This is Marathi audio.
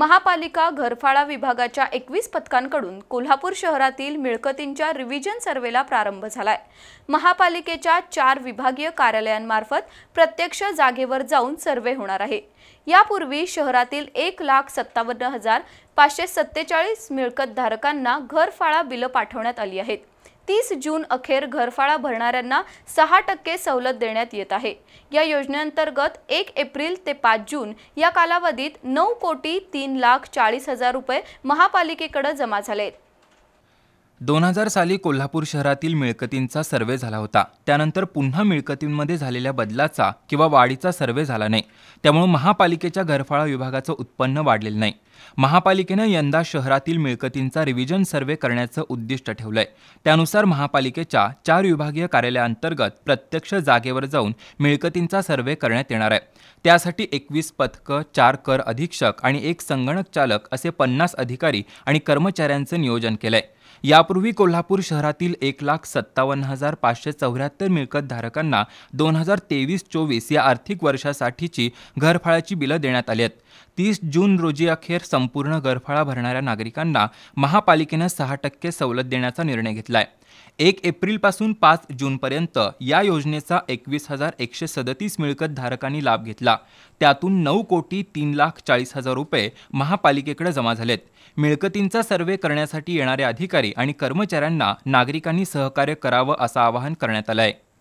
महापालिका घरफाळा विभागाच्या एकवीस पथकांकडून कोल्हापूर शहरातील मिळकतींच्या रिव्हिजन सर्वेला प्रारंभ झालाय महापालिकेच्या चार विभागीय कार्यालयांमार्फत प्रत्यक्ष जागेवर जाऊन सर्वे होणार आहे यापूर्वी शहरातील एक लाख सत्तावन्न हजार पाचशे सत्तेचाळीस मिळकतधारकांना घरफाळा बिलं पाठवण्यात आली आहेत तीस जून अखेर घरफाळा भरणाऱ्यांना सहा टक्के सवलत देण्यात येत आहे या योजनेअंतर्गत एक एप्रिल ते पाच जून या कालावधीत नऊ कोटी तीन लाख चाळीस हजार रुपये महापालिकेकडे जमा झालेत दोन हजार साली कोल्हापूर शहरातील मिळकतींचा सर्वे झाला होता त्यानंतर पुन्हा मिळकतींमध्ये झालेल्या बदलाचा किंवा वाढीचा सर्वे झाला नाही त्यामुळे महापालिकेच्या घरफाळा विभागाचं उत्पन्न वाढलेलं नाही महापालिकेनं यंदा शहरातील मिळकतींचा रिव्हिजन सर्व्हे करण्याचं उद्दिष्ट ठेवलंय त्यानुसार महापालिकेच्या चार विभागीय कार्यालयांतर्गत प्रत्यक्ष जागेवर जाऊन मिळकतींचा सर्व्हे करण्यात येणार आहे त्यासाठी एकवीस पथकं चार कर अधीक्षक आणि एक संगणक चालक असे पन्नास अधिकारी आणि कर्मचाऱ्यांचं नियोजन केलंय यापूर्वी कोल्हापूर शहरातील एक लाख सत्तावन्न हजार पाचशे चौऱ्याहत्तर मिळकतधारकांना दोन हजार तेवीस चोवीस या आर्थिक वर्षासाठीची घरफाळाची बिलं देण्यात आली आहेत तीस जून रोजी अखेर संपूर्ण गरफाळा भरणाऱ्या नागरिकांना महापालिकेनं सहा टक्के सवलत देण्याचा निर्णय घेतला आहे एक एप्रिलपासून पाच जूनपर्यंत या योजनेचा एकवीस हजार एकशे सदतीस मिळकत धारकांनी लाभ घेतला त्यातून नऊ कोटी तीन लाख चाळीस हजार रुपये महापालिकेकडे जमा झालेत मिळकतींचा सर्वे करण्यासाठी येणारे अधिकारी आणि कर्मचाऱ्यांना नागरिकांनी सहकार्य करावं असं आवाहन करण्यात आलं आहे